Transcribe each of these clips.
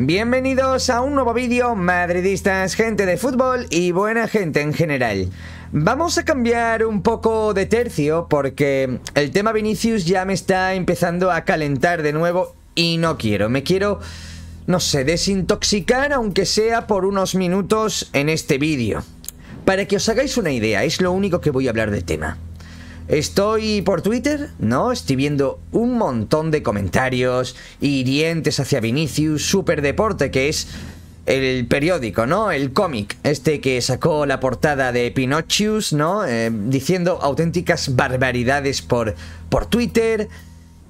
Bienvenidos a un nuevo vídeo, madridistas, gente de fútbol y buena gente en general. Vamos a cambiar un poco de tercio porque el tema Vinicius ya me está empezando a calentar de nuevo y no quiero, me quiero, no sé, desintoxicar aunque sea por unos minutos en este vídeo. Para que os hagáis una idea, es lo único que voy a hablar del tema. Estoy por Twitter, ¿no? Estoy viendo un montón de comentarios hirientes hacia Vinicius, Superdeporte, que es el periódico, ¿no? El cómic, este que sacó la portada de Pinochius, ¿no? Eh, diciendo auténticas barbaridades por, por Twitter.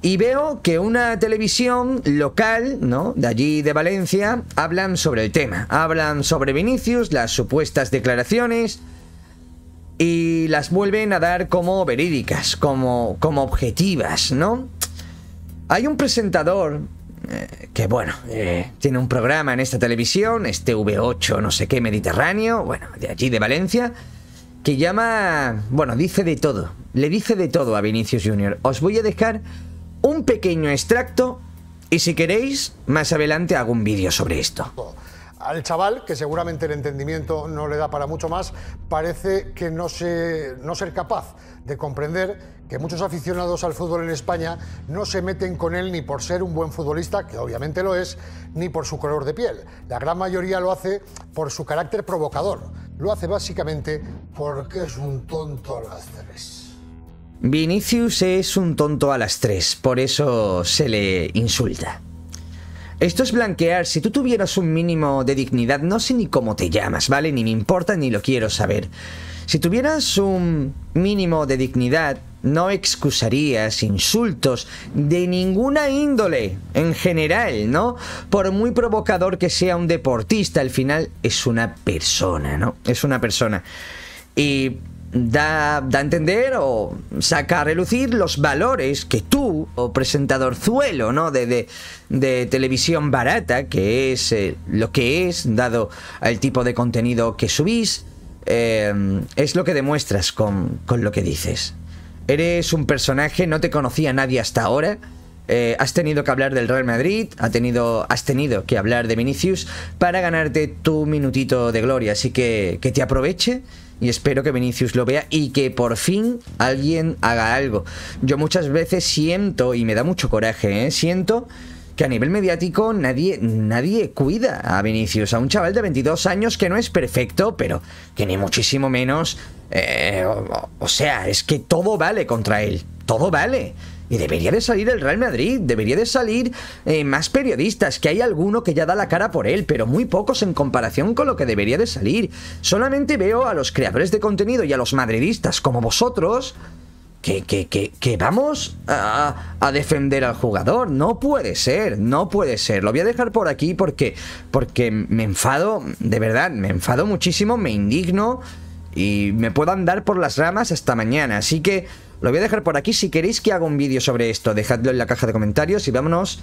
Y veo que una televisión local, ¿no? De allí de Valencia, hablan sobre el tema. Hablan sobre Vinicius, las supuestas declaraciones y las vuelven a dar como verídicas, como, como objetivas, ¿no? Hay un presentador eh, que, bueno, eh, tiene un programa en esta televisión, este V8 no sé qué, Mediterráneo, bueno, de allí de Valencia, que llama, bueno, dice de todo, le dice de todo a Vinicius Jr. Os voy a dejar un pequeño extracto y si queréis, más adelante hago un vídeo sobre esto al chaval, que seguramente el entendimiento no le da para mucho más, parece que no, no ser capaz de comprender que muchos aficionados al fútbol en España no se meten con él ni por ser un buen futbolista, que obviamente lo es, ni por su color de piel. La gran mayoría lo hace por su carácter provocador. Lo hace básicamente porque es un tonto a las tres. Vinicius es un tonto a las tres, por eso se le insulta. Esto es blanquear. Si tú tuvieras un mínimo de dignidad, no sé ni cómo te llamas, ¿vale? Ni me importa ni lo quiero saber. Si tuvieras un mínimo de dignidad, no excusarías insultos de ninguna índole, en general, ¿no? Por muy provocador que sea un deportista, al final es una persona, ¿no? Es una persona. Y da, a entender o saca a relucir los valores que tú, o oh presentador zuelo, ¿no? De, de, televisión barata, que es eh, lo que es, dado el tipo de contenido que subís, eh, es lo que demuestras con, con, lo que dices. Eres un personaje, no te conocía nadie hasta ahora. Eh, has tenido que hablar del Real Madrid, ha tenido, has tenido que hablar de Vinicius para ganarte tu minutito de gloria. Así que que te aproveche y espero que Vinicius lo vea y que por fin alguien haga algo. Yo muchas veces siento, y me da mucho coraje, ¿eh? siento que a nivel mediático nadie, nadie cuida a Vinicius, a un chaval de 22 años que no es perfecto, pero que ni muchísimo menos... Eh, o sea, es que todo vale contra él, todo vale. Y debería de salir el Real Madrid, debería de salir eh, más periodistas, que hay alguno que ya da la cara por él, pero muy pocos en comparación con lo que debería de salir. Solamente veo a los creadores de contenido y a los madridistas como vosotros que, que, vamos a, a, defender al jugador. No puede ser, no puede ser. Lo voy a dejar por aquí porque, porque me enfado, de verdad, me enfado muchísimo, me indigno y me puedo andar por las ramas hasta mañana. Así que lo voy a dejar por aquí. Si queréis que haga un vídeo sobre esto, dejadlo en la caja de comentarios y vámonos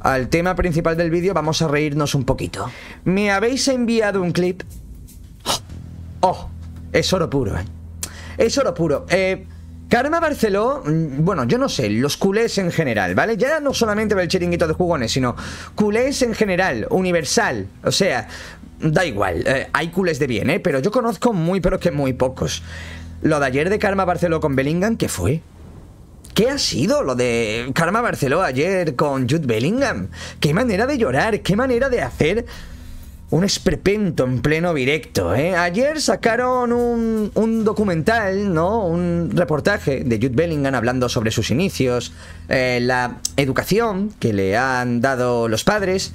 al tema principal del vídeo. Vamos a reírnos un poquito. Me habéis enviado un clip... ¡Oh! oh es oro puro, ¿eh? Es oro puro. Eh... Karma Barceló, mm, bueno, yo no sé, los culés en general, ¿vale? Ya no solamente el chiringuito de jugones, sino culés en general, universal. O sea, Da igual, eh, hay cules de bien, ¿eh? Pero yo conozco muy, pero que muy pocos. Lo de ayer de Karma Barceló con Bellingham, ¿qué fue? ¿Qué ha sido lo de Karma Barceló ayer con Jude Bellingham? ¿Qué manera de llorar? ¿Qué manera de hacer un esperpento en pleno directo? Eh? Ayer sacaron un, documental, ¿no? Un reportaje de Jude Bellingham hablando sobre sus inicios, eh, la educación que le han dado los padres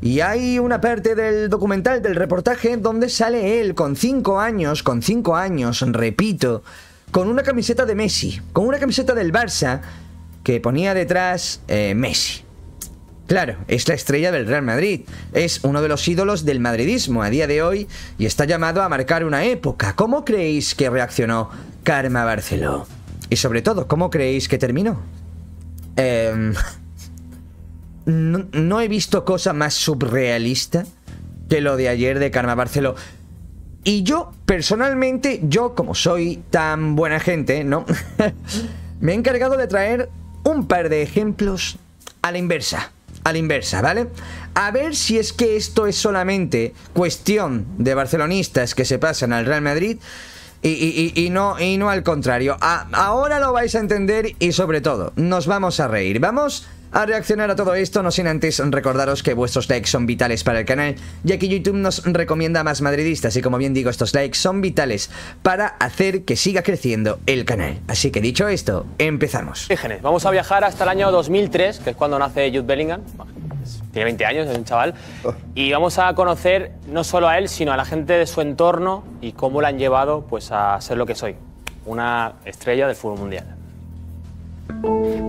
y hay una parte del documental, del reportaje, donde sale él con cinco años, con cinco años, repito, con una camiseta de Messi, con una camiseta del Barça que ponía detrás eh, Messi. Claro, es la estrella del Real Madrid, es uno de los ídolos del madridismo a día de hoy y está llamado a marcar una época. ¿Cómo creéis que reaccionó Karma Barceló? Y sobre todo, ¿cómo creéis que terminó? Eh no, he visto cosa más surrealista que lo de ayer de Karma Barceló. Y yo, personalmente, yo como soy tan buena gente, ¿no? Me he encargado de traer un par de ejemplos a la inversa. A la inversa, ¿vale? A ver si es que esto es solamente cuestión de barcelonistas que se pasan al Real Madrid y, no, y no al contrario. ahora lo vais a entender y sobre todo, nos vamos a reír. Vamos a reaccionar a todo esto, no sin antes recordaros que vuestros likes son vitales para el canal, ya que YouTube nos recomienda más madridistas y como bien digo, estos likes son vitales para hacer que siga creciendo el canal. Así que dicho esto, empezamos. vamos a viajar hasta el año 2003, que es cuando nace Jude Bellingham. Tiene 20 años, es un chaval. Oh. Y vamos a conocer no solo a él, sino a la gente de su entorno y cómo lo han llevado pues, a ser lo que soy, una estrella del fútbol mundial.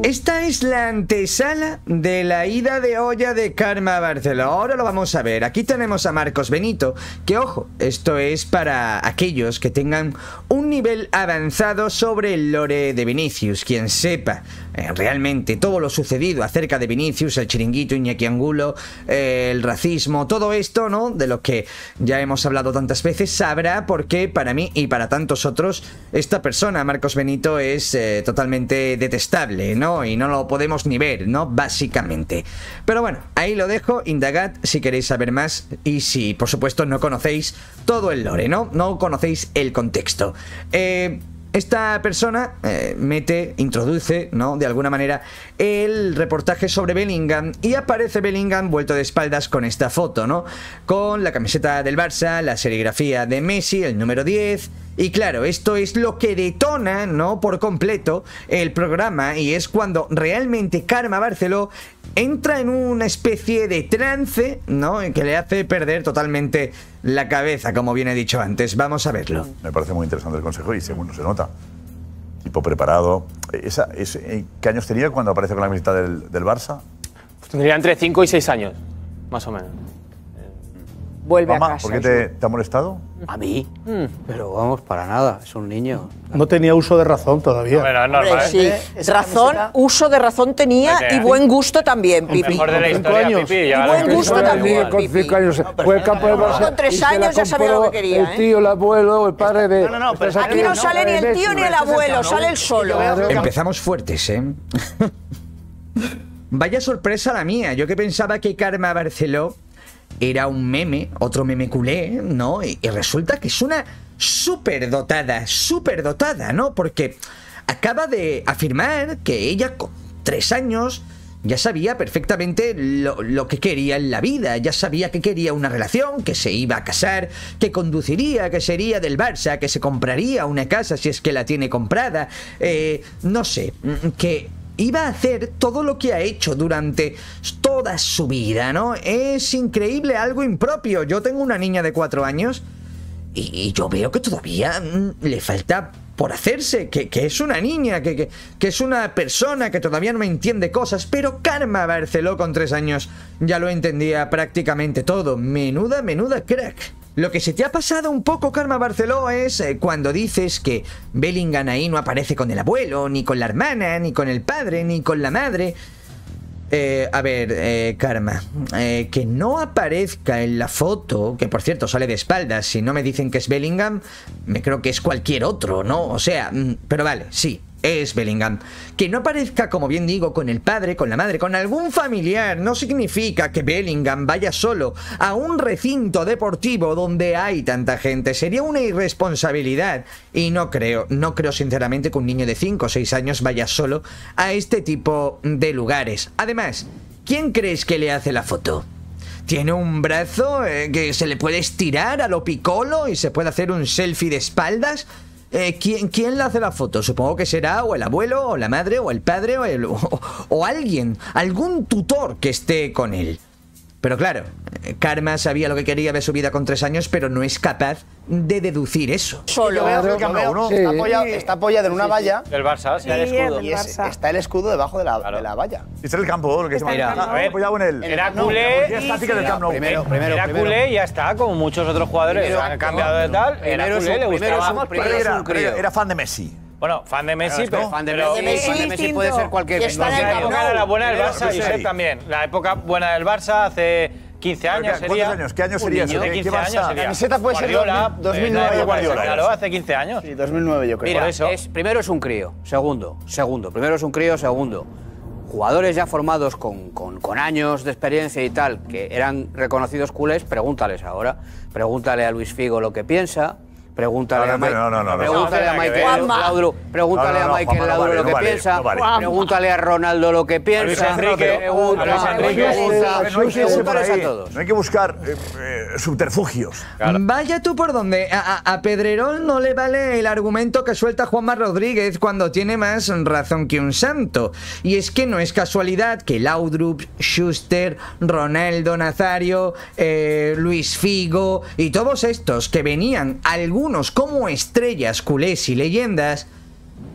Esta es la antesala de la ida de olla de Karma a Barcelona. Ahora lo vamos a ver. Aquí tenemos a Marcos Benito, que ojo, esto es para aquellos que tengan un nivel avanzado sobre el lore de Vinicius. Quien sepa eh, realmente todo lo sucedido acerca de Vinicius, el chiringuito, Iñaki Angulo, eh, el racismo, todo esto, ¿no? De lo que ya hemos hablado tantas veces, sabrá por qué para mí y para tantos otros esta persona, Marcos Benito, es eh, totalmente detestable, ¿no? Y no lo podemos ni ver, ¿no? Básicamente. Pero bueno, ahí lo dejo, indagad si queréis saber más y si, por supuesto, no conocéis todo el lore, ¿no? No conocéis el contexto. Eh esta persona eh, mete, introduce, ¿no? De alguna manera, el reportaje sobre Bellingham y aparece Bellingham vuelto de espaldas con esta foto, ¿no? Con la camiseta del Barça, la serigrafía de Messi, el número 10, y claro, esto es lo que detona, ¿no? Por completo el programa y es cuando realmente Karma Barceló entra en una especie de trance, ¿no? Que le hace perder totalmente la cabeza, como bien he dicho antes. Vamos a verlo. Me parece muy interesante el consejo y según se nota. Tipo preparado. Eh, ¿Qué años tenía cuando aparece con la amistad del, Barça? tendría entre 5 y 6 años, más o menos vuelve Mamá, a casa. ¿Por qué te, te, ha molestado? A mí. Hmm, pero vamos, para nada, es un niño. No tenía uso de razón todavía. Bueno, es normal. Sí. Razón, uso de razón tenía y buen gusto también, Pipi. Mejor de años. Ya y buen gusto también, Con cinco años fue el campo de Barcelona. Con tres años ya sabía lo que quería. El ¿eh? tío, el abuelo, el padre de... No, no, no, pero aquí no sale ni el tío ni el abuelo, sale el solo. Empezamos fuertes, ¿eh? Vaya sorpresa la mía. Yo que pensaba que Karma Barceló era un meme, otro meme culé, ¿no? Y, resulta que es una súper dotada, súper dotada, ¿no? Porque acaba de afirmar que ella con tres años ya sabía perfectamente lo, que quería en la vida, ya sabía que quería una relación, que se iba a casar, que conduciría, que sería del Barça, que se compraría una casa si es que la tiene comprada, eh, no sé, mm, que iba a hacer todo lo que ha hecho durante toda su vida, ¿no? Es increíble, algo impropio. Yo tengo una niña de cuatro años y, yo veo que todavía mm, le falta por hacerse, que, es una niña, que, es una persona que todavía no entiende cosas, pero Karma Barceló con tres años ya lo entendía prácticamente todo. Menuda, menuda crack. Lo que se te ha pasado un poco, Karma Barceló, es eh, cuando dices que Bellingham ahí no aparece con el abuelo, ni con la hermana, ni con el padre, ni con la madre. Eh, a ver, eh, Karma, que no aparezca en la foto, que por cierto sale de espaldas, si no me dicen que es Bellingham, me creo que es cualquier otro, ¿no? O sea, mm, pero vale, sí, es Bellingham. Que no aparezca, como bien digo, con el padre, con la madre, con algún familiar, no significa que Bellingham vaya solo a un recinto deportivo donde hay tanta gente. Sería una irresponsabilidad. Y no creo, no creo sinceramente que un niño de 5 o 6 años vaya solo a este tipo de lugares. Además, ¿quién crees que le hace la foto? Tiene un brazo eh, que se le puede estirar a lo picolo y se puede hacer un selfie de espaldas. Eh, ¿quién, ¿quién le hace la foto? Supongo que será o el abuelo, o la madre, o el padre, o alguien, algún tutor que esté con él. Pero claro, Karma sabía lo que quería de su vida con tres años, pero no es capaz de deducir eso. Solo veo, que está, apoyado, está, apoyado, en una valla. Del Barça, sí. el escudo. Y está el escudo debajo de la, de la valla. Y está el campo, lo que está Mira, apoyado en él. Era culé. Primero, primero, Era culé y ya está, como muchos otros jugadores primero, han cambiado de tal. era culé, le gustaba. Primero, era fan de Messi. Bueno, fan de Messi, pero, fan de Messi, puede ser cualquier La época la buena del Barça, y usted también. La época buena del Barça hace 15 años sería. años? ¿Qué año sería? 15 ¿Qué años sería. La camiseta puede Guardiola, ser 2009 Guardiola. Claro, hace 15 años. Sí, 2009 yo creo. Mira, eso. Es, primero es un crío, segundo, segundo. Primero es un crío, segundo. Jugadores ya formados con, con, con años de experiencia y tal, que eran reconocidos culés, pregúntales ahora. Pregúntale a Luis Figo lo que piensa, Pregúntale a Michael. Laudrup pregúntale a Michael Laudrup lo que piensa. Pregúntale a Ronaldo lo que piensa. Pregúntale a todos. No hay que buscar eh, eh, subterfugios. Vaya tú por donde. A Pedrerol no le vale el argumento que suelta Juanma Rodríguez cuando tiene más razón que un santo. Y es que no es casualidad que Laudrup, Schuster, Ronaldo Nazario, eh, Luis Figo y todos estos que venían algún como estrellas culés y leyendas,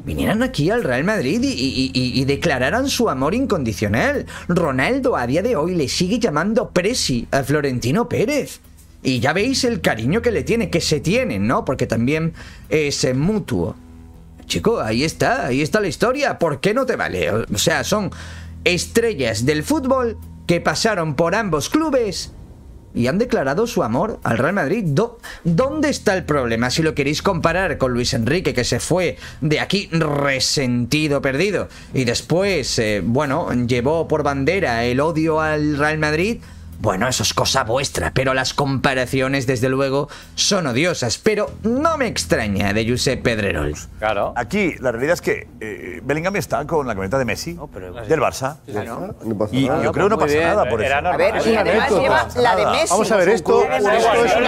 vinieran aquí al Real Madrid y, declararan su amor incondicional. Ronaldo a día de hoy le sigue llamando Presi a Florentino Pérez. Y ya veis el cariño que le tiene, que se tienen, ¿no? Porque también es mutuo. Chico, ahí está, ahí está la historia. ¿Por qué no te vale? O sea, son estrellas del fútbol que pasaron por ambos clubes y han declarado su amor al Real Madrid. ¿Dónde está el problema? Si lo queréis comparar con Luis Enrique, que se fue de aquí resentido, perdido, y después, eh, bueno, llevó por bandera el odio al Real Madrid, bueno, eso es cosa vuestra, pero las comparaciones, desde luego, son odiosas. Pero no me extraña de Josep Pedrerol. Claro. Aquí, la realidad es que eh, Bellingham está con la camioneta de Messi, del Barça. y yo creo que no pasa nada por eso. A ver, y además lleva la de Messi. Vamos a ver, esto, esto es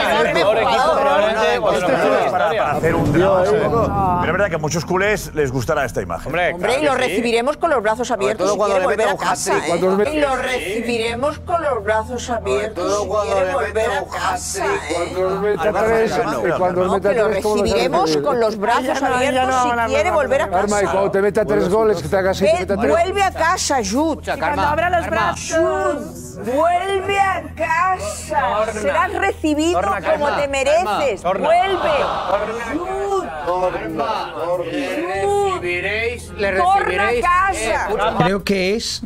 para hacer un drama. ¿eh? Pero es verdad que a muchos culés les gustará esta imagen. Hombre, y lo recibiremos con los brazos abiertos. cuando ¿eh? Y lo recibiremos con los brazos brazos abiertos volver a casa. Eh. Eh. cuando meta recibiremos con los brazos abiertos si quiere volver a casa. y cuando te meta tres goles, que Vuelve a casa, Jud. Cuando abra los brazos. Vuelve a casa. Serás recibido como te mereces. Vuelve. Torna, Creo que es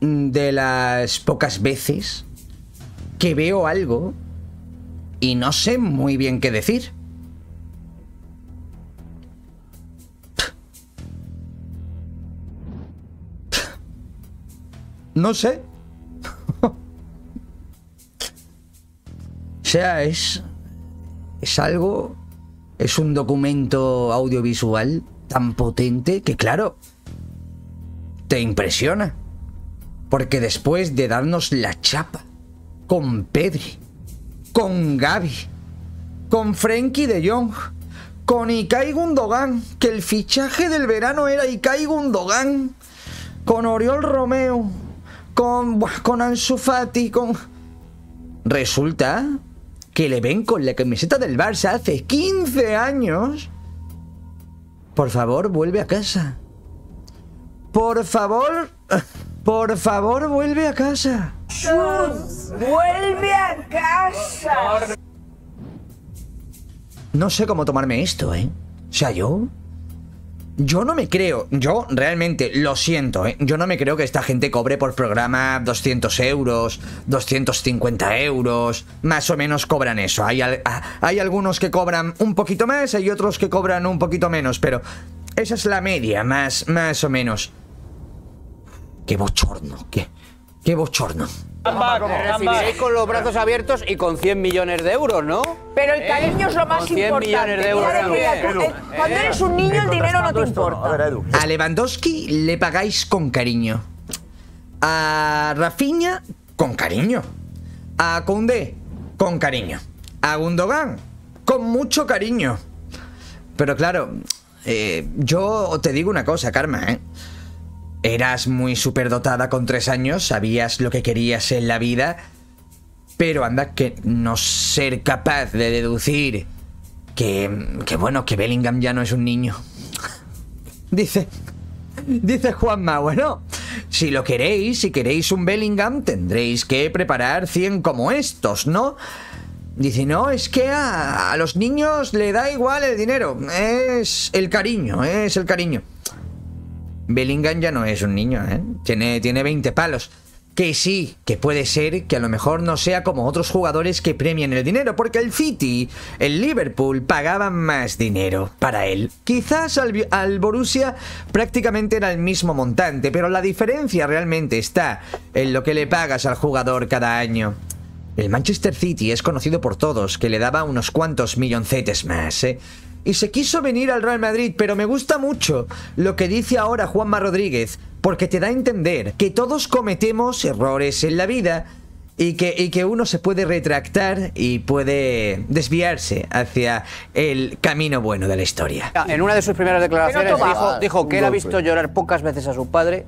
Mm, de las pocas veces que veo algo y no sé muy bien qué decir. No sé. o sea, es... Es algo... Es un documento audiovisual tan potente que, claro, te impresiona. Porque después de darnos la chapa con Pedri, con Gaby, con Frenkie de Jong, con Ikai Gundogan, que el fichaje del verano era Ikai Gundogan, con Oriol Romeo, con, con Ansu Fati, con... Resulta que le ven con la camiseta del Barça hace 15 años. Por favor, vuelve a casa. Por favor... Por favor, vuelve a casa. vuelve a casa. No sé cómo tomarme esto, ¿eh? O sea, yo... Yo no me creo, yo realmente lo siento, ¿eh? yo no me creo que esta gente cobre por programa 200 euros, 250 euros, más o menos cobran eso. Ah, hay, algunos que cobran un poquito más, hay otros que cobran un poquito menos, pero esa es la media, más, más o menos qué bochorno, qué, qué bochorno. con los brazos abiertos y con 100 millones de euros, ¿no? Pero el ¿Eh? cariño es lo más 100 importante. millones de euros. Cuando eh, eres un niño eh, el dinero no te importa. A, Lewandowski le pagáis con cariño. A Rafinha con cariño. A Koundé con cariño. A Gundogan con mucho cariño. Pero claro, yo te digo una cosa, Karma, ¿eh? Eras muy superdotada con tres años, sabías lo que querías en la vida, pero anda que no ser capaz de deducir que, que bueno, que Bellingham ya no es un niño. Dice, dice Juanma, bueno, si lo queréis, si queréis un Bellingham, tendréis que preparar 100 como estos, ¿no? Dice, no, es que a los niños le da igual el dinero, es el cariño, es el cariño. Bellingham ya no es un niño, ¿eh? Tiene, tiene 20 palos. Que sí, que puede ser que a lo mejor no sea como otros jugadores que premian el dinero, porque el City, el Liverpool pagaban más dinero para él. Quizás al, Borussia prácticamente era el mismo montante, pero la diferencia realmente está en lo que le pagas al jugador cada año. El Manchester City es conocido por todos, que le daba unos cuantos milloncetes más, ¿eh? y se quiso venir al Real Madrid, pero me gusta mucho lo que dice ahora Juanma Rodríguez, porque te da a entender que todos cometemos errores en la vida y que, que uno se puede retractar y puede desviarse hacia el camino bueno de la historia. En una de sus primeras declaraciones dijo, que él ha visto llorar pocas veces a su padre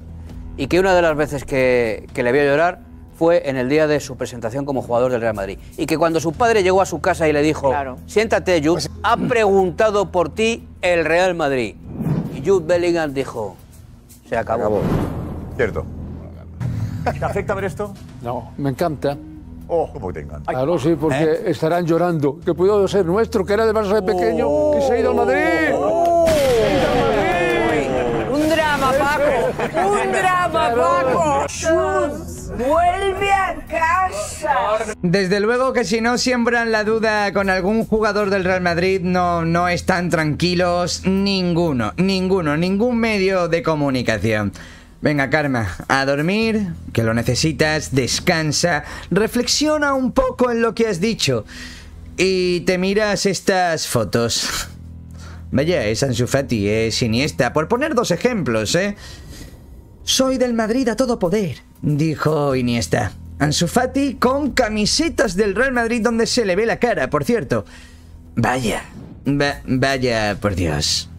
y que una de las veces que, que le vio llorar fue en el día de su presentación como jugador del Real Madrid. Y que cuando su padre llegó a su casa y le dijo, siéntate Jude, pues, ha preguntado por ti el Real Madrid. Y Jude Bellingham dijo, se acabó. Cierto. ¿Te afecta ver esto? No, me encanta. Oh, ¿cómo te encanta? Claro, sí, porque ¿Eh? estarán llorando. Que pudo ser nuestro, que era de Barça de pequeño, que se ha ido a Madrid. Oh. Un drama, Paco. vuelve a casa. Desde luego que si no siembran la duda con algún jugador del Real Madrid, no, no están tranquilos ninguno, ninguno, ningún medio de comunicación. Venga, Karma, a dormir, que lo necesitas, descansa, reflexiona un poco en lo que has dicho y te miras estas fotos. Vaya, es Ansu es Iniesta, por poner dos ejemplos, ¿eh? Soy del Madrid a todo poder, dijo Iniesta. Ansu Fati con camisetas del Real Madrid donde se le ve la cara, por cierto. Vaya, vaya, por Dios.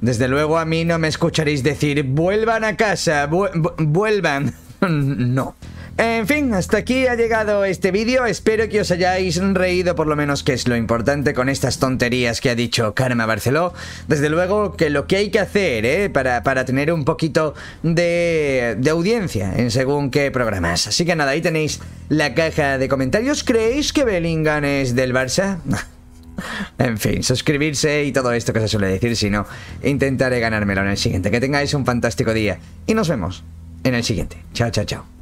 Desde luego a mí no me escucharéis decir, vuelvan a casa, vuelvan. no. En fin, hasta aquí ha llegado este vídeo. Espero que os hayáis reído por lo menos, que es lo importante con estas tonterías que ha dicho Karma Barceló. Desde luego que lo que hay que hacer ¿eh? para, tener un poquito de, audiencia en según qué programas. Así que nada, ahí tenéis la caja de comentarios. ¿Creéis que Bellingham es del Barça? En fin, suscribirse y todo esto que se suele decir, si no, intentaré ganármelo en el siguiente. Que tengáis un fantástico día y nos vemos en el siguiente. Chao, chao, chao.